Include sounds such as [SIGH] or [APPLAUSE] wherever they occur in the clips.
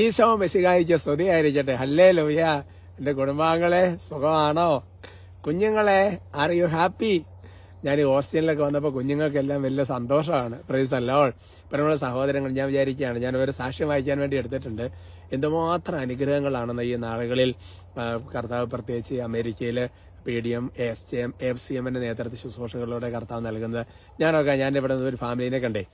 ഈശോ മെസ്സികായിക്ക് സ്തുതിയായിരിക്കട്ടെ ഹല്ലേ ലോയ എന്റെ കുടുംബാംഗങ്ങളെ സുഖമാണോ കുഞ്ഞുങ്ങളെ ആർ യു ഹാപ്പി ഞാൻ ഈ ഹോസ്റ്റലിലൊക്കെ വന്നപ്പോൾ കുഞ്ഞുങ്ങൾക്കെല്ലാം വലിയ സന്തോഷമാണ് പ്രൈസ് അല്ലോൾ ഇപ്പോഴുള്ള സഹോദരങ്ങൾ ഞാൻ വിചാരിക്കുകയാണ് ഞാൻ ഒരു സാക്ഷ്യം വായിക്കാൻ വേണ്ടി എടുത്തിട്ടുണ്ട് എന്തുമാത്രം അനുഗ്രഹങ്ങളാണെന്ന് ഈ നാളുകളിൽ കർത്താവ് പ്രത്യേകിച്ച് അമേരിക്കയിൽ P D M S J M F C എമ്മിന്റെ നേതൃത്വ ശുശ്രൂഷകളിലൂടെ കർത്താവ് നൽകുന്നത് ഞാനൊക്കെ ഞാൻ ഇവിടെ ഒരു ഫാമിലിനെ കണ്ടേ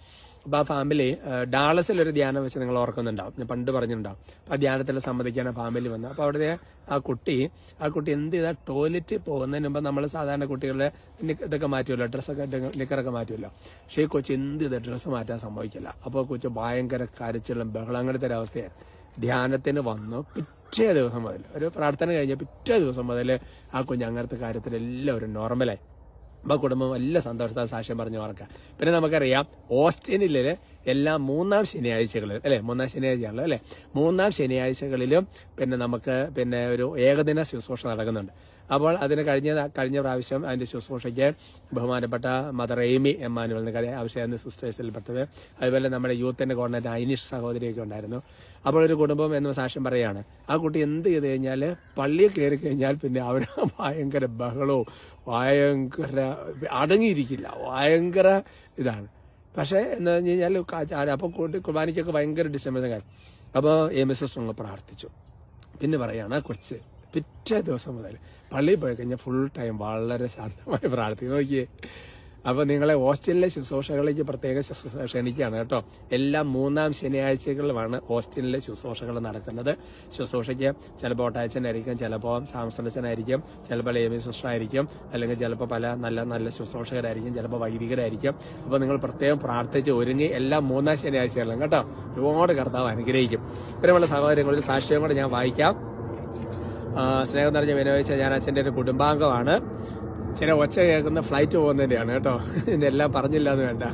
അപ്പൊ ആ ഫാമിലി ഡാളസിൽ ഒരു ധ്യാനം വെച്ച് നിങ്ങൾ ഓർക്കുന്നുണ്ടാവും ഞാൻ പണ്ട് പറഞ്ഞിട്ടുണ്ടാവും ആ ധ്യാനത്തിൽ സംബന്ധിക്കാൻ ആ ഫാമിലി വന്നു അപ്പൊ അവിടെ ആ കുട്ടി ആ കുട്ടി എന്ത് ചെയ്താൽ ടോയ്ലറ്റിൽ പോകുന്നതിന് മുമ്പ് നമ്മൾ സാധാരണ കുട്ടികളുടെ ഇതൊക്കെ മാറ്റുമല്ലോ ഡ്രസ്സൊക്കെ നിക്കറൊക്കെ മാറ്റുമല്ലോ പക്ഷേ ഈ കൊച്ചു എന്ത് ചെയ്താൽ ഡ്രസ്സ് മാറ്റാൻ സംഭവിക്കില്ല അപ്പോൾ കൊച്ചു ഭയങ്കര കരച്ചിലും ബഹളം അങ്ങനത്തെ ഒരു അവസ്ഥയാണ് ധ്യാനത്തിന് വന്നു പിറ്റേ ദിവസം മുതൽ ഒരു പ്രാർത്ഥന കഴിഞ്ഞ പിറ്റേ ദിവസം മുതൽ ആ കുഞ്ഞ് അങ്ങനത്തെ കാര്യത്തിൽ ഒരു നോർമലായി നമ്മുടെ കുടുംബം വലിയ സന്തോഷത്താൽ സാക്ഷ്യം പറഞ്ഞു ഓർക്കുക പിന്നെ നമുക്കറിയാം ഓസ്റ്റിനിലെ എല്ലാ മൂന്നാം ശനിയാഴ്ചകളിലും അല്ലെ മൂന്നാം ശനിയാഴ്ചയാണല്ലോ അല്ലെ മൂന്നാം ശനിയാഴ്ചകളിലും പിന്നെ നമുക്ക് പിന്നെ ഒരു ഏകദിന ശുശ്രൂഷ നടക്കുന്നുണ്ട് അപ്പോൾ അതിന് കഴിഞ്ഞ കഴിഞ്ഞ പ്രാവശ്യം അതിന്റെ ശുശ്രൂഷയ്ക്ക് ബഹുമാനപ്പെട്ട മദർ എയ്മി എമ്മാനുവൽ എന്നൊക്കെ സിസ്റ്റേഴ്സിൽപ്പെട്ടത് അതുപോലെ നമ്മുടെ യൂത്തിന്റെ കോർഡിനേറ്റർ ഐനിഷ് സഹോദരിയൊക്കെ ഉണ്ടായിരുന്നു അപ്പോൾ ഒരു കുടുംബം എന്ന് സാക്ഷ്യം പറയുകയാണ് ആ കുട്ടി എന്ത് ചെയ്ത് കഴിഞ്ഞാൽ പള്ളിയിൽ കയറി കഴിഞ്ഞാൽ പിന്നെ അവർ [LAUGHS] ഭയങ്കര ബഹളവും ഭയങ്കര അടങ്ങിയിരിക്കില്ല ഭയങ്കര ഇതാണ് പക്ഷേ എന്ന് പറഞ്ഞു കഴിഞ്ഞാൽ അപ്പോൾ കുർബാനയ്ക്കൊക്കെ ഭയങ്കര ഡിസ്റ്റർബൻസ് കാര്യം അപ്പോൾ എം എസ് എസ് പ്രാർത്ഥിച്ചു പിന്നെ പറയാണ് കൊച്ച് പിറ്റേ ദിവസം മുതൽ പള്ളിയിൽ പോയി കഴിഞ്ഞാൽ ഫുൾ ടൈം വളരെ ശാന്തമായി പ്രാർത്ഥിക്കും നോക്കിയേ അപ്പൊ നിങ്ങളെ ഹോസ്റ്റലിലെ ശുശ്രൂഷകളിലേക്ക് പ്രത്യേക ക്ഷണിക്കുകയാണ് കേട്ടോ എല്ലാ മൂന്നാം ശനിയാഴ്ചകളിലാണ് ഹോസ്റ്റലിലെ ശുശ്രൂഷകൾ നടക്കുന്നത് ശുശ്രൂഷയ്ക്ക് ചിലപ്പോൾ ഓട്ടാച്ചനായിരിക്കും ചിലപ്പോൾ സാംസനച്ചനായിരിക്കും ചിലപ്പോൾ ലേമി ശുശ്രായിരിക്കും അല്ലെങ്കിൽ ചിലപ്പോൾ പല നല്ല നല്ല ശുശ്രൂഷകരായിരിക്കും ചിലപ്പോൾ വൈദികരായിരിക്കും അപ്പൊ നിങ്ങൾ പ്രത്യേകം പ്രാർത്ഥിച്ച് ഒരുങ്ങി എല്ലാ മൂന്നാം ശനിയാഴ്ചകളിലും കേട്ടോ ഒരുപാട് കർത്താവ് അനുഗ്രഹിക്കും ഇത്രയുള്ള സഹോദരങ്ങളൊരു സാക്ഷ്യം കൂടെ ഞാൻ വായിക്കാം സ്നേഹം നിറഞ്ഞ വിനോദിച്ച ഞാൻ അച്ഛൻ്റെ ഒരു കുടുംബാംഗമാണ് ചില ഒച്ച കേൾക്കുന്ന ഫ്ലൈറ്റ് പോകുന്നതിൻ്റെയാണ് കേട്ടോ ഇതെല്ലാം പറഞ്ഞില്ല എന്ന് വേണ്ട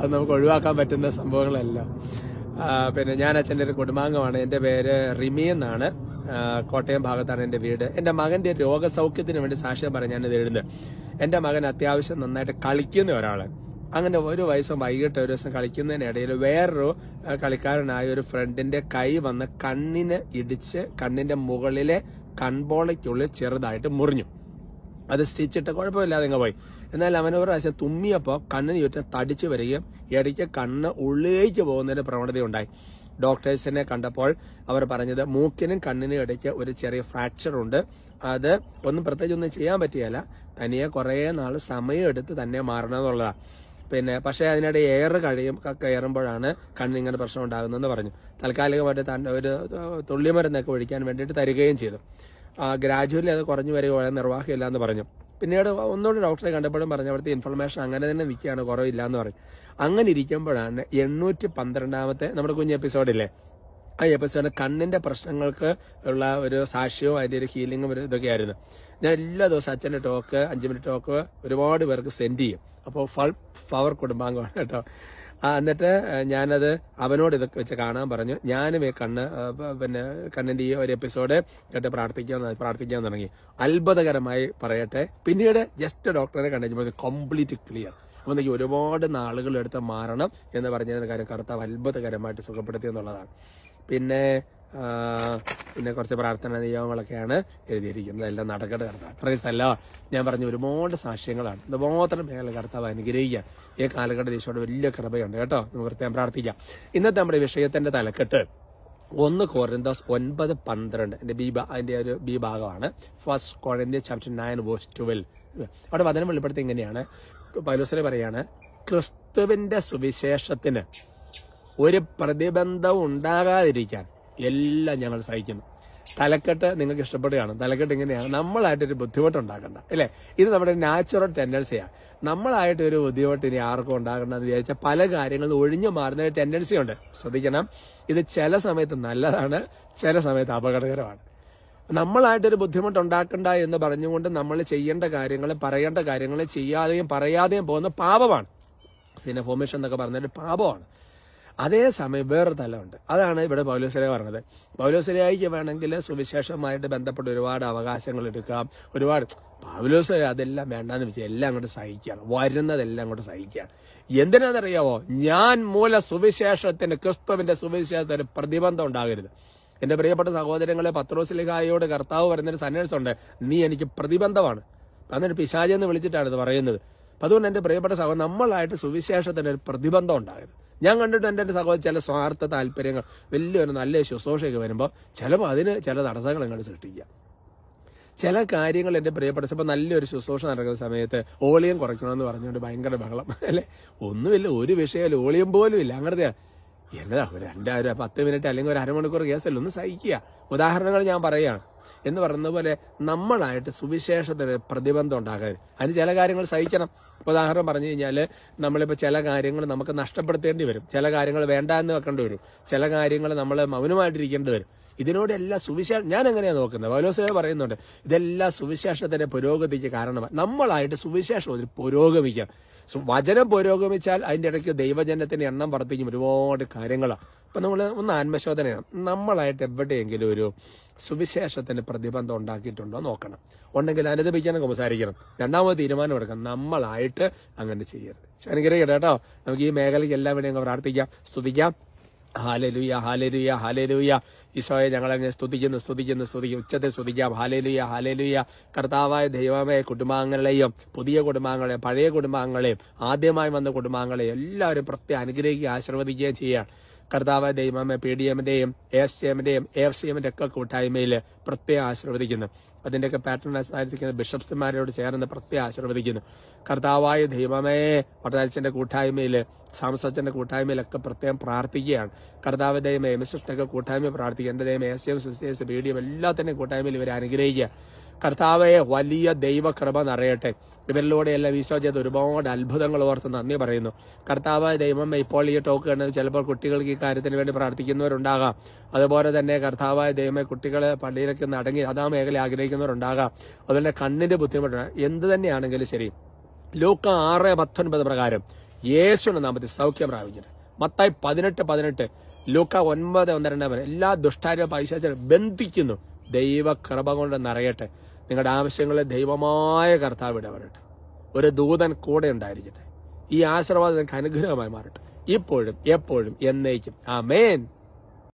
അത് നമുക്ക് ഒഴിവാക്കാൻ പറ്റുന്ന സംഭവങ്ങളല്ല പിന്നെ ഞാൻ അച്ഛൻ്റെ ഒരു കുടുംബാംഗമാണ് എൻ്റെ പേര് റിമി എന്നാണ് കോട്ടയം ഭാഗത്താണ് എൻ്റെ വീട് എൻ്റെ മകൻ്റെ രോഗസൗഖ്യത്തിന് വേണ്ടി സാക്ഷ്യം പറയാൻ ഞാനിത് എഴുതുന്നത് എൻ്റെ മകൻ അത്യാവശ്യം നന്നായിട്ട് കളിക്കുന്ന ഒരാളാണ് അങ്ങനെ ഒരു വയസ്സും വൈകിട്ട് ഒരു ദിവസം കളിക്കുന്നതിനിടയിൽ വേറൊരു കളിക്കാരനായ ഒരു ഫ്രണ്ടിന്റെ കൈ വന്ന് കണ്ണിന് ഇടിച്ച് കണ്ണിന്റെ മുകളിലെ കൺപോളയ്ക്കുള്ളിൽ ചെറുതായിട്ട് മുറിഞ്ഞു അത് സ്റ്റിച്ചിട്ട് കുഴപ്പമില്ലാതെ ഇങ്ങ് പോയി എന്നാൽ അവൻ ഒരു പ്രാവശ്യം തുമ്മിയപ്പോൾ കണ്ണിന് ചുറ്റും തടിച്ചു വരികയും ഇടയ്ക്ക് കണ്ണ് ഉള്ളിലേക്ക് പോകുന്നതിന് പ്രവണതയുണ്ടായി ഡോക്ടേഴ്സിനെ കണ്ടപ്പോൾ അവർ പറഞ്ഞത് മൂക്കിനും കണ്ണിനും ഇടയ്ക്ക് ഒരു ചെറിയ ഫ്രാക്ചർ ഉണ്ട് അത് ഒന്നും പ്രത്യേകിച്ച് ഒന്നും ചെയ്യാൻ പറ്റിയല്ല തനിയെ കുറേ നാൾ സമയം എടുത്ത് തന്നെ മാറണമെന്നുള്ളതാണ് പിന്നെ പക്ഷേ അതിനിടെ എയർ കഴിയും കയറുമ്പോഴാണ് കണ്ണിങ്ങനെ പ്രശ്നം ഉണ്ടാകുന്നതെന്ന് പറഞ്ഞു താൽക്കാലികമായിട്ട് തന്നെ ഒരു തുള്ളിമരുന്നൊക്കെ ഒഴിക്കാൻ വേണ്ടിയിട്ട് തരികയും ചെയ്തു ഗ്രാജുവലി അത് കുറഞ്ഞു വരികയാണ് നിർവാഹമില്ല എന്ന് പറഞ്ഞു പിന്നീട് ഒന്നുകൂടി ഡോക്ടറെ കണ്ടപ്പോഴും പറഞ്ഞു അവിടുത്തെ ഇൻഫർമേഷൻ അങ്ങനെ തന്നെ വിൽക്കുകയാണ് കുറവില്ല എന്ന് പറഞ്ഞു അങ്ങനെ ഇരിക്കുമ്പോഴാണ് എണ്ണൂറ്റി പന്ത്രണ്ടാമത്തെ നമ്മുടെ കുഞ്ഞ് എപ്പിസോഡില്ലേ എപ്പിസോഡ് കണ്ണിന്റെ പ്രശ്നങ്ങൾക്ക് ഉള്ള ഒരു സാക്ഷ്യവും അതിന്റെ ഒരു ഹീലിംഗും ഒരു ആയിരുന്നു ഞാൻ എല്ലാ ദിവസവും അച്ഛന്റെ ടോക്ക് അഞ്ച് മിനിറ്റ് ടോക്ക് ഒരുപാട് പേർക്ക് സെൻഡ് ചെയ്യും അപ്പോൾ ഫൾ പവർ കുടുംബാംഗമാണ് കേട്ടോ എന്നിട്ട് ഞാനത് അവനോട് ഇതൊക്കെ വെച്ച് കാണാൻ പറഞ്ഞു ഞാനും ഈ കണ്ണ് പിന്നെ കണ്ണിന്റെ ഈ ഒരു എപ്പിസോഡ് കേട്ട് പ്രാർത്ഥിക്കാൻ പ്രാർത്ഥിക്കാൻ തുടങ്ങി അത്ഭുതകരമായി പറയട്ടെ പിന്നീട് ജസ്റ്റ് ഡോക്ടറെ കണ്ടുകഴിഞ്ഞപ്പോൾ കംപ്ലീറ്റ് ക്ലിയർ അപ്പൊ എനിക്ക് ഒരുപാട് നാളുകൾ എടുത്ത് മാറണം എന്ന് പറഞ്ഞതിന് കാര്യം കർത്താവ് അത്ഭുതകരമായിട്ട് സുഖപ്പെടുത്തി എന്നുള്ളതാണ് പിന്നെ പിന്നെ കുറച്ച് പ്രാർത്ഥന നിയമങ്ങളൊക്കെയാണ് എഴുതിയിരിക്കുന്നത് എല്ലാം നടക്കട്ട് കർത്താവ് പ്രൈസല്ല ഞാൻ പറഞ്ഞ ഒരുപാട് സാക്ഷ്യങ്ങളാണ് ഇതുമാത്രം മേഖല കർത്താവ് അനുഗ്രഹിക്കുക ഈ കാലഘട്ട ദേശോട് വലിയ കൃപയുണ്ട് കേട്ടോ നമുക്ക് പ്രത്യേകം പ്രാർത്ഥിക്കാം ഇന്നത്തെ നമ്മുടെ വിഷയത്തിന്റെ തലക്കെട്ട് ഒന്ന് കോരിന്തോസ് ഒൻപത് പന്ത്രണ്ട് എന്റെ ബി അതിൻ്റെ ഒരു ബി ഭാഗമാണ് ഫസ്റ്റ് കോരിന്ത്യ ചാപ്റ്റർ നയൻ വോസ് ട്വൽവ് അവിടെ വചനം വെളിപ്പെടുത്തി ഇങ്ങനെയാണ് പൗലോസിനെ പറയാണ് ക്രിസ്തുവിന്റെ സുവിശേഷത്തിന് ഒരു പ്രതിബന്ധം ഉണ്ടാകാതിരിക്കാൻ എല്ലാം ഞങ്ങൾ സഹിക്കുന്നു തലക്കെട്ട് നിങ്ങൾക്ക് ഇഷ്ടപ്പെടുകയാണ് തലക്കെട്ട് ഇങ്ങനെയാണ് നമ്മളായിട്ടൊരു ബുദ്ധിമുട്ടുണ്ടാക്കണ്ട അല്ലേ ഇത് നമ്മുടെ നാച്ചുറൽ ടെൻഡൻസിയാണ് നമ്മളായിട്ടൊരു ബുദ്ധിമുട്ട് ഇനി ആർക്കും ഉണ്ടാകണ്ടെന്ന് വിചാരിച്ച പല കാര്യങ്ങളും ഒഴിഞ്ഞു മാറുന്ന ഒരു ടെൻഡൻസി ഉണ്ട് ശ്രദ്ധിക്കണം ഇത് ചില സമയത്ത് നല്ലതാണ് ചില സമയത്ത് അപകടകരമാണ് നമ്മളായിട്ടൊരു ഉണ്ടാക്കണ്ട എന്ന് പറഞ്ഞുകൊണ്ട് നമ്മൾ ചെയ്യേണ്ട കാര്യങ്ങൾ പറയേണ്ട കാര്യങ്ങൾ ചെയ്യാതെയും പറയാതെയും പോകുന്ന പാപമാണ് സിനഫോമേഷൻ എന്നൊക്കെ പറഞ്ഞൊരു പാപമാണ് അതേസമയം വേറൊരു തലമുണ്ട് അതാണ് ഇവിടെ പൗലോസിലെ പറഞ്ഞത് പൗലോസിലേക്ക് വേണമെങ്കിൽ സുവിശേഷമായിട്ട് ബന്ധപ്പെട്ട് ഒരുപാട് അവകാശങ്ങൾ എടുക്കാം ഒരുപാട് പൗലോസ് അതെല്ലാം വേണ്ടെന്ന് വെച്ചാൽ എല്ലാം അങ്ങോട്ട് സഹിക്കുകയാണ് വരുന്നതെല്ലാം അങ്ങോട്ട് സഹിക്കുകയാണ് എന്തിനാണെന്നറിയാവോ ഞാൻ മൂല സുവിശേഷത്തിന് ക്രിസ്തുവിന്റെ സുവിശേഷത്തിന് പ്രതിബന്ധം ഉണ്ടാകരുത് എന്റെ പ്രിയപ്പെട്ട സഹോദരങ്ങളെ പത്രോസിലികായോട് കർത്താവ് പറയുന്നൊരു ഉണ്ട് നീ എനിക്ക് പ്രതിബന്ധമാണ് അന്നൊരു പിശാചെന്ന് വിളിച്ചിട്ടാണ് ഇത് പറയുന്നത് അതുകൊണ്ട് എന്റെ പ്രിയപ്പെട്ട സഹോദരൻ നമ്മളായിട്ട് സുവിശേഷത്തിന് ഒരു പ്രതിബന്ധം ഉണ്ടാകരുത് ഞാൻ കണ്ടിട്ട് എൻ്റെ എൻ്റെ സഹോദരൻ ചില സ്വാർത്ഥ താല്പര്യങ്ങൾ വലിയൊരു നല്ല ശുശ്രൂഷയൊക്കെ വരുമ്പോൾ ചിലപ്പോൾ അതിന് ചില തടസ്സങ്ങൾ അങ്ങോട്ട് സൃഷ്ടിക്കുക ചില കാര്യങ്ങൾ എൻ്റെ പ്രിയപ്പെട്ട ഇപ്പം നല്ലൊരു ശുശ്രൂഷ നടക്കുന്ന സമയത്ത് ഓളിയം കുറയ്ക്കണമെന്ന് പറഞ്ഞുകൊണ്ട് ഭയങ്കര ബഹളം അല്ലേ ഒന്നുമില്ല ഒരു വിഷയമല്ല ഓളിയം പോലും ഇല്ല അങ്ങനത്തെയാണ് എന്നതാ ഒരു രണ്ട് ഒരു പത്ത് മിനിറ്റ് അല്ലെങ്കിൽ ഒരു അരമണിക്കൂർ അല്ല ഒന്ന് സഹിക്കുക ഉദാഹരണങ്ങൾ ഞാൻ പറയുകയാണ് എന്ന് പറയുന്ന പോലെ നമ്മളായിട്ട് സുവിശേഷത്തിന് പ്രതിബന്ധം ഉണ്ടാകാൻ അതിന് ചില കാര്യങ്ങൾ സഹിക്കണം ഉദാഹരണം പറഞ്ഞു കഴിഞ്ഞാൽ നമ്മളിപ്പോൾ ചില കാര്യങ്ങൾ നമുക്ക് നഷ്ടപ്പെടുത്തേണ്ടി വരും ചില കാര്യങ്ങൾ വേണ്ട എന്ന് വെക്കേണ്ടി വരും ചില കാര്യങ്ങൾ നമ്മൾ മൗനമായിട്ടിരിക്കേണ്ടി വരും ഇതിനോട് എല്ലാ സുവിശേഷം ഞാൻ എങ്ങനെയാണ് നോക്കുന്നത് വലോസേ പറയുന്നുണ്ട് ഇതെല്ലാം സുവിശേഷത്തിന്റെ പുരോഗതിക്ക് കാരണമാണ് നമ്മളായിട്ട് സുവിശേഷം പുരോഗമിക്കാം വചനം പുരോഗമിച്ചാൽ അതിന്റെ ഇടയ്ക്ക് ദൈവജനത്തിന്റെ എണ്ണം വർദ്ധിക്കും ഒരുപാട് കാര്യങ്ങളാണ് ഇപ്പൊ നമ്മൾ ഒന്ന് ആത്മശോധനയാണ് നമ്മളായിട്ട് എവിടെയെങ്കിലും ഒരു സുവിശേഷത്തിന് പ്രതിബന്ധം ഉണ്ടാക്കിയിട്ടുണ്ടോ നോക്കണം ഉണ്ടെങ്കിൽ അനുദപിക്കാനും സംസാരിക്കണം രണ്ടാമത് തീരുമാനം എടുക്കാം നമ്മളായിട്ട് അങ്ങനെ ചെയ്യരുത് അനുഗ്രഹിക്കട്ടെ കേട്ടോ നമുക്ക് ഈ മേഖലയ്ക്ക് എല്ലാവരെയും പ്രാർത്ഥിക്കാം സ്തുതിക്കാം ഹാലലുയ ഹാലലുയ ഹാലലുയ ഈശോയെ ഞങ്ങളങ്ങനെ സ്തുതിക്കുന്നു സ്തുതിക്കുന്നു സ്തുതിക്കും ഉച്ചത്തെ സ്തുതിക്കാം ഹാലലുയ ഹാലലുയ കർത്താവായ ദൈവമേ കുടുംബാംഗങ്ങളെയും പുതിയ കുടുംബാംഗങ്ങളെ പഴയ കുടുംബാംഗങ്ങളെയും ആദ്യമായി വന്ന കുടുംബാംഗങ്ങളെയും എല്ലാവരും പ്രത്യേക അനുഗ്രഹിക്കുകയും ആശീർവദിക്കുകയും ചെയ്യാം കർത്താവ് ദൈവമേ പി ഡി എമ്മിന്റെയും എ എസ് സി എമ്മിന്റെയും എ എഫ് സി എമ്മിന്റെ ഒക്കെ കൂട്ടായ്മയിൽ പ്രത്യേകം ആശീർവദിക്കുന്നു അതിന്റെയൊക്കെ പാറ്റേൺ ആയിരിക്കുന്ന ബിഷപ്സ്മാരോട് ചേർന്ന് പ്രത്യേകം ആശീർവദിക്കുന്നു കർത്താവായ ദൈവമേ പട്ടാച്ചൻ്റെ കൂട്ടായ്മയിൽ സാംസച്ചന്റെ കൂട്ടായ്മയിലൊക്കെ പ്രത്യേകം പ്രാർത്ഥിക്കുകയാണ് കർത്താവ് ദൈവം എം എസ് കൂട്ടായ്മ പ്രാർത്ഥിക്കുക എന്റെ ദൈവം S M sisters P D M എല്ലാത്തിൻ്റെയും കൂട്ടായ്മയിൽ ഇവർ അനുഗ്രഹിക്കുക കർത്താവെ വലിയ ദൈവകൃപ നിറയട്ടെ ഇവരിലൂടെയെല്ലാം ഈശോ ചെയ്ത് ഒരുപാട് അത്ഭുതങ്ങൾ ഓർത്ത് നന്ദി പറയുന്നു കർത്താവ് ദൈവം ഇപ്പോൾ ഈ ടോക്ക് കണ്ടത് ചിലപ്പോൾ കുട്ടികൾക്ക് ഈ കാര്യത്തിന് വേണ്ടി പ്രാർത്ഥിക്കുന്നവരുണ്ടാകാം അതുപോലെ തന്നെ കർത്താവായ ദൈവമേ കുട്ടികളെ പള്ളിയിലേക്ക് നടങ്ങി അതാ മേഖല ആഗ്രഹിക്കുന്നവരുണ്ടാകാം അതുപോലെ കണ്ണിന്റെ ബുദ്ധിമുട്ടുണ്ട് എന്ത് തന്നെയാണെങ്കിലും ശരി ലൂക്ക ആറ് പത്തൊൻപത് പ്രകാരം യേശുവിന്റെ നാമത്തിൽ സൗഖ്യം പ്രാപിച്ചിട്ട് മത്തായി പതിനെട്ട് പതിനെട്ട് ലൂക്ക ഒൻപത് ഒന്ന് രണ്ടാമത് എല്ലാ ദുഷ്ടാരും പൈശാചരും ബന്ധിക്കുന്നു കൃപ കൊണ്ട് നിറയട്ടെ നിങ്ങളുടെ ആവശ്യങ്ങളെ ദൈവമായ കർത്താവ് ഇടപെടട്ടെ ഒരു ദൂതൻ കൂടെ ഉണ്ടായിരിക്കട്ടെ ഈ ആശീർവാദം നിങ്ങൾക്ക് അനുഗ്രഹമായി മാറട്ടെ ഇപ്പോഴും എപ്പോഴും എന്നേക്കും ആ മേൻ